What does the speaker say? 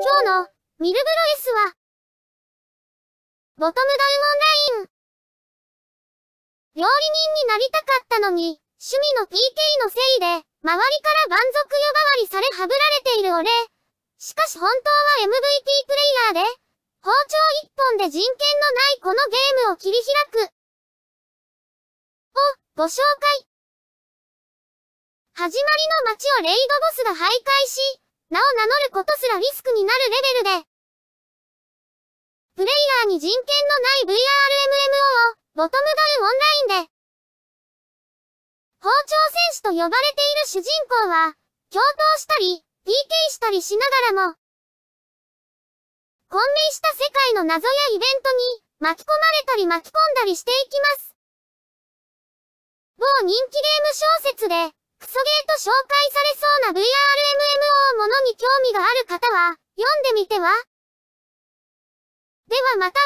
今日のミルブロ S は、ボトムダウンオンライン。料理人になりたかったのに、趣味の PK のせいで、周りから満足呼ばわりされはぶられている俺。しかし本当は MVP プレイヤーで、包丁一本で人権のないこのゲームを切り開く。を、ご紹介。始まりの街をレイドボスが徘徊し、名を名乗ることすらリスクになるレベルで、プレイヤーに人権のない VRMMO を、ボトムダウンオンラインで、包丁戦士と呼ばれている主人公は、共闘したり、PK したりしながらも、混迷した世界の謎やイベントに、巻き込まれたり巻き込んだりしていきます。某人気ゲーム小説で、ソゲーと紹介されそうな VRMMO ものに興味がある方は、読んでみてはではまた